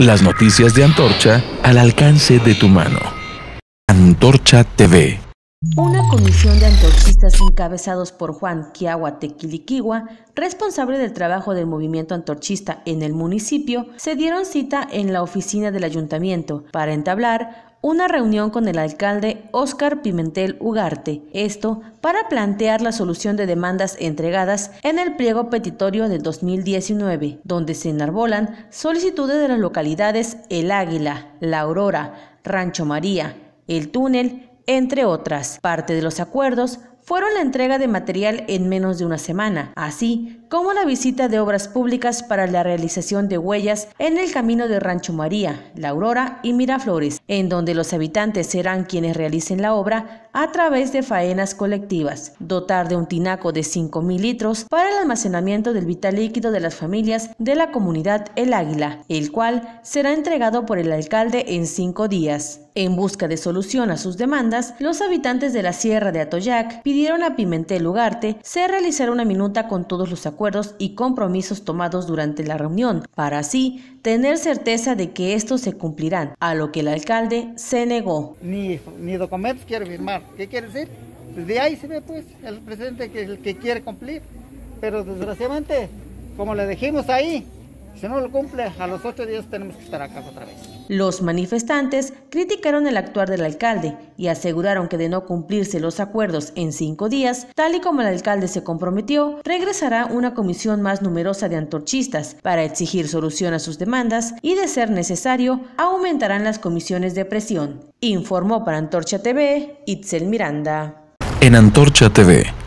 Las noticias de Antorcha al alcance de tu mano. Antorcha TV. Una comisión de antorchistas encabezados por Juan Kiagua Tequiliquiwa, responsable del trabajo del movimiento antorchista en el municipio, se dieron cita en la oficina del ayuntamiento para entablar una reunión con el alcalde Óscar Pimentel Ugarte, esto para plantear la solución de demandas entregadas en el pliego petitorio del 2019, donde se enarbolan solicitudes de las localidades El Águila, La Aurora, Rancho María, El Túnel, entre otras. Parte de los acuerdos fueron la entrega de material en menos de una semana, así como la visita de obras públicas para la realización de huellas en el camino de Rancho María, La Aurora y Miraflores, en donde los habitantes serán quienes realicen la obra a través de faenas colectivas, dotar de un tinaco de 5.000 litros para el almacenamiento del vital líquido de las familias de la comunidad El Águila, el cual será entregado por el alcalde en cinco días. En busca de solución a sus demandas, los habitantes de la Sierra de Atoyac pidieron a Pimentel Ugarte se realizar una minuta con todos los acuerdos y compromisos tomados durante la reunión, para así tener certeza de que estos se cumplirán, a lo que el alcalde se negó. Ni, ni documentos quiero firmar. ¿Qué quiere decir? Desde pues ahí se ve pues el presidente que el que quiere cumplir, pero desgraciadamente, como le dijimos ahí, si no lo cumple, a los ocho días tenemos que estar acá otra vez. Los manifestantes criticaron el actuar del alcalde y aseguraron que de no cumplirse los acuerdos en cinco días, tal y como el alcalde se comprometió, regresará una comisión más numerosa de antorchistas para exigir solución a sus demandas y, de ser necesario, aumentarán las comisiones de presión. Informó para Antorcha TV Itzel Miranda. En Antorcha TV